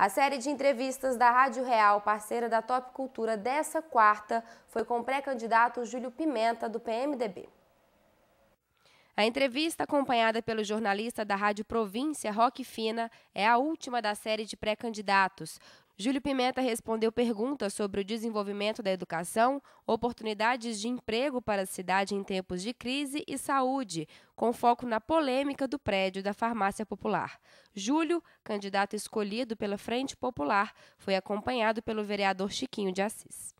A série de entrevistas da Rádio Real, parceira da Top Cultura, dessa quarta, foi com o pré-candidato Júlio Pimenta, do PMDB. A entrevista, acompanhada pelo jornalista da Rádio Província, Roque Fina, é a última da série de pré-candidatos. Júlio Pimenta respondeu perguntas sobre o desenvolvimento da educação, oportunidades de emprego para a cidade em tempos de crise e saúde, com foco na polêmica do prédio da Farmácia Popular. Júlio, candidato escolhido pela Frente Popular, foi acompanhado pelo vereador Chiquinho de Assis.